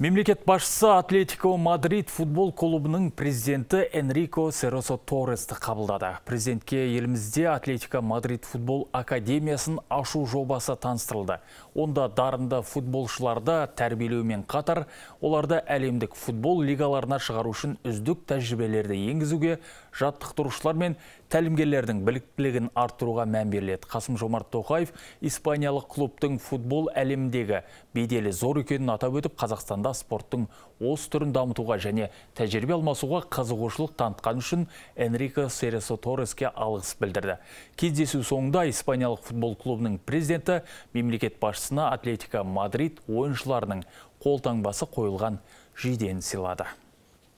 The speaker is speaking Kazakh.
Мемлекет басшысы Атлетико Мадрид футбол клубының президенті Энрико Серосо Торресті қабылдады. Президентке елімізде Атлетико Мадрид футбол академиясын ашу жобасы таныстырылды. Онда дарында футболшыларды тәрбиелеумен қатар, оларды әлемдік футбол лигаларына шығару үшін үздік тәжірибелерді енгізуге, жаттықтырушылар мен тәлімгерлердің біліктілігін арттыруға мән беріледі. Қасым Жомарт Тоқаев испаниялық клубтың футбол әлемдегі беделі зор екенін атап өтіп, Қазақстанда арасында спорттың осы түрін дамытуға және тәжірибе алмасуға қызығушылық танытқан үшін Энрико Сересо Торреске алғыс білдірді. Кездесу соңында испаниялық футбол клубының президенті мемлекет басшысына Атлетика Мадрид ойыншыларының қолтаңбасы қойылған жиден сыйлады.